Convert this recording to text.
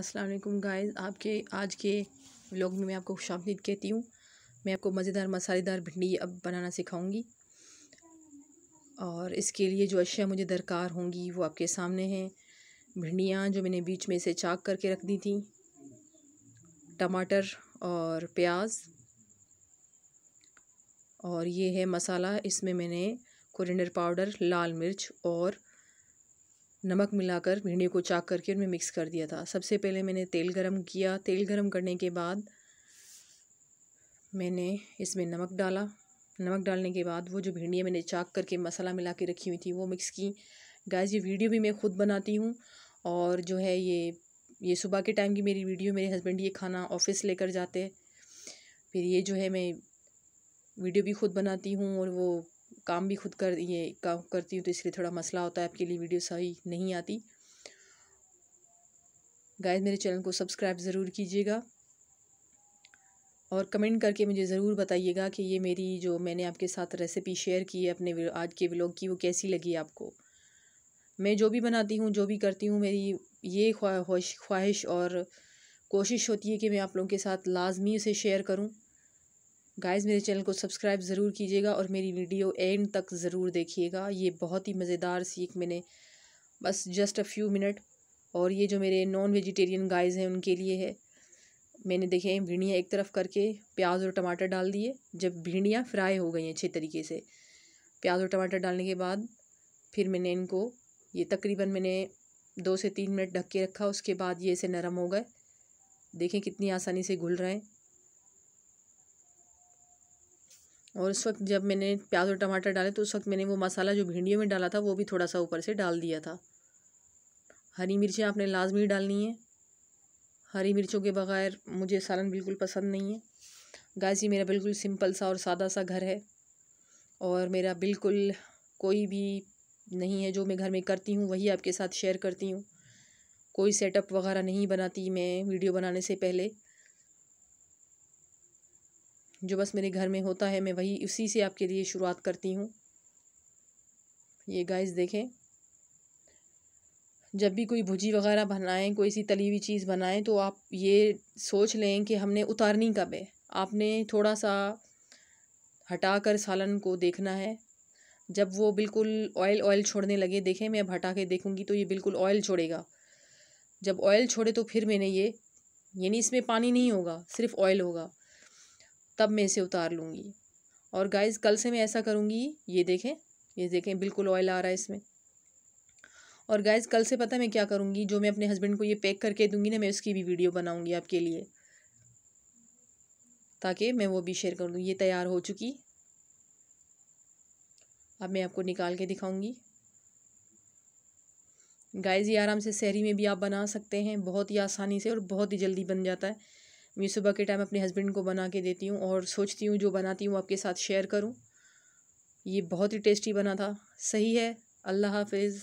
असलकुम गाइज़ आपके आज के व्लॉग में मैं आपको खुश आमदीद कहती हूँ मैं आपको मज़ेदार मसालेदार भिंडी अब बनाना सिखाऊंगी और इसके लिए जो अशिया मुझे दरकार होंगी वो आपके सामने हैं भिंडियाँ जो मैंने बीच में से चाक करके रख दी थी टमाटर और प्याज और ये है मसाला इसमें मैंने कोरिएंडर पाउडर लाल मिर्च और नमक मिलाकर भिंडी को चाक करके उनमें मिक्स कर दिया था सबसे पहले मैंने तेल गरम किया तेल गरम करने के बाद मैंने इसमें नमक डाला नमक डालने के बाद वो जो भिंडियाँ मैंने चाक करके मसाला मिला के रखी हुई थी वो मिक्स की गैस ये वीडियो भी मैं ख़ुद बनाती हूँ और जो है ये ये सुबह के टाइम की मेरी वीडियो मेरे हस्बैंड ये खाना ऑफिस लेकर जाते फिर ये जो है मैं वीडियो भी ख़ुद बनाती हूँ और वो काम भी खुद कर ये काम करती हूँ तो इसलिए थोड़ा मसला होता है आपके लिए वीडियो सही नहीं आती गायद मेरे चैनल को सब्सक्राइब ज़रूर कीजिएगा और कमेंट करके मुझे ज़रूर बताइएगा कि ये मेरी जो मैंने आपके साथ रेसिपी शेयर की है अपने आज के व्लॉग की वो कैसी लगी आपको मैं जो भी बनाती हूँ जो भी करती हूँ मेरी ये ख्वाहिश ख्वाहिश और कोशिश होती है कि मैं आप लोगों के साथ लाजमी उसे शेयर करूँ गाइस मेरे चैनल को सब्सक्राइब ज़रूर कीजिएगा और मेरी वीडियो एंड तक ज़रूर देखिएगा ये बहुत ही मज़ेदार सीख मैंने बस जस्ट अ फ्यू मिनट और ये जो मेरे नॉन वेजिटेरियन गाइस हैं उनके लिए है मैंने देखे भिंडियाँ एक तरफ करके प्याज और टमाटर डाल दिए जब भिंडियाँ फ्राई हो गई हैं अच्छे तरीके से प्याज और टमाटर डालने के बाद फिर मैंने इनको ये तकरीबन मैंने दो से तीन मिनट ढक के रखा उसके बाद ये इसे नरम हो गए देखें कितनी आसानी से घुल रहे हैं और उस वक्त जब मैंने प्याज और टमाटर डाले तो उस वक्त मैंने वो मसाला जो भिंडियों में डाला था वो भी थोड़ा सा ऊपर से डाल दिया था हरी मिर्चें आपने लाजमी डालनी है हरी मिर्चों के बगैर मुझे सालन बिल्कुल पसंद नहीं है गाजी मेरा बिल्कुल सिंपल सा और सादा सा घर है और मेरा बिल्कुल कोई भी नहीं है जो मैं घर में करती हूँ वही आपके साथ शेयर करती हूँ कोई सेटअप वगैरह नहीं बनाती मैं वीडियो बनाने से पहले जो बस मेरे घर में होता है मैं वही उसी से आपके लिए शुरुआत करती हूँ ये गाइस देखें जब भी कोई भुजी वगैरह बनाएं कोई सी तली हुई चीज़ बनाएं तो आप ये सोच लें कि हमने उतारनी कब है आपने थोड़ा सा हटा कर सालन को देखना है जब वो बिल्कुल ऑयल ऑयल छोड़ने लगे देखें मैं अब हटा के देखूँगी तो ये बिल्कुल ऑयल छोड़ेगा जब ऑयल छोड़े तो फिर मैंने ये यानी इसमें पानी नहीं होगा सिर्फ ऑयल होगा तब मैं इसे उतार लूँगी और गाइस कल से मैं ऐसा करूँगी ये देखें ये देखें बिल्कुल ऑयल आ रहा है इसमें और गाइस कल से पता मैं क्या करूँगी जो मैं अपने हस्बैंड को ये पैक करके दूँगी ना मैं उसकी भी वीडियो बनाऊँगी आपके लिए ताकि मैं वो भी शेयर कर दूँ ये तैयार हो चुकी अब मैं आपको निकाल के दिखाऊँगी गाइस ये आराम से शहरी में भी आप बना सकते हैं बहुत ही आसानी से और बहुत ही जल्दी बन जाता है मैं सुबह के टाइम अपने हस्बैंड को बना के देती हूँ और सोचती हूँ जो बनाती हूँ आपके साथ शेयर करूँ ये बहुत ही टेस्टी बना था सही है अल्लाह हाफिज़